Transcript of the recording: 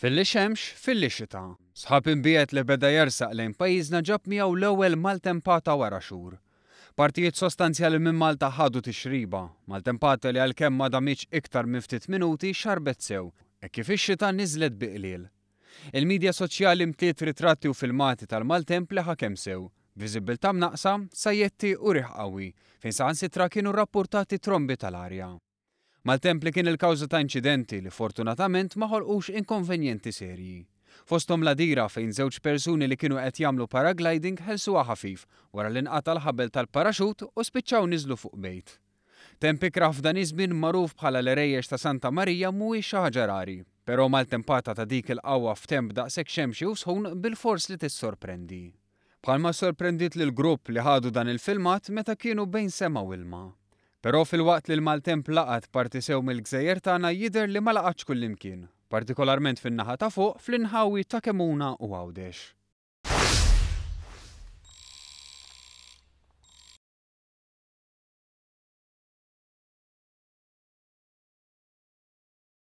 Fil-li xemx, fil-li xita. Sħab imbiet li beda jersaq lejn pajizna ġab miaw l-ewwel maltempata wara xhur. Partijiet sostanzjali minn Malta ħadu tixriba, maltempata li għal kem ma damiċ iktar miftit minuti xarbet sew, e kif ix-xita niżlet biqlil. Il-medja soċjali mtiet ritratti u filmati tal-maltemp li ħakem sew, tam naqsa, sajjetti u riħqawi, fejn saħan sitra kienu rapportati trombi tal-arja. Mal-templi kien il-kawza ta' inċidenti li fortunatament ma ħolqux inkonvenjenti serji. Fostom la dira fejn żewġ persuni li kienu qed jagħmlu paragliding ħelsuha ħafif wara l-inqata l-ħabel tal-paraxut u spiċċaw niżlu fuq bejt. Tempi kraf dan iż-żmien magħruf bħala l-erejjex ta' Santa Marija mhuwiex xi ħaġa rari, però mal-tempata ta' dik il-qawwa f'temp daqshekk xemxi u sħun bil-fors li tissorprendi. Bħalma sorprendit lil grupp li ħadu dan il-filmat meta kienu bejn sema u ilma. Pero fil-waqt li l-Maltemp laqat parti sew mill-gżejjer tagħna jidher li ma laqatx kullimkien, partikolarment fin-naħa ta' fuq fl-inħawi ta' Kemuna u Għawdex.